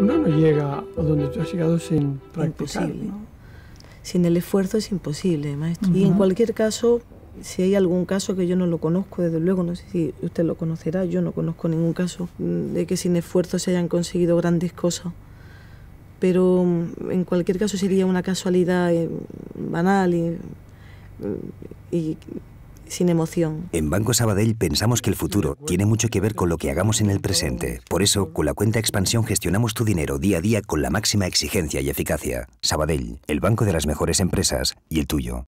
uno no llega a donde tú has llegado sin practicar. ¿no? Sin el esfuerzo es imposible, maestro. Y en cualquier caso, si hay algún caso que yo no lo conozco, desde luego, no sé si usted lo conocerá, yo no conozco ningún caso mm, de que sin esfuerzo se hayan conseguido grandes cosas. Pero mm, en cualquier caso sería una casualidad eh, banal y mm, sin emoción. En Banco Sabadell pensamos que el futuro tiene mucho que ver con lo que hagamos en el presente. Por eso, con la cuenta Expansión gestionamos tu dinero día a día con la máxima exigencia y eficacia. Sabadell, el banco de las mejores empresas y el tuyo.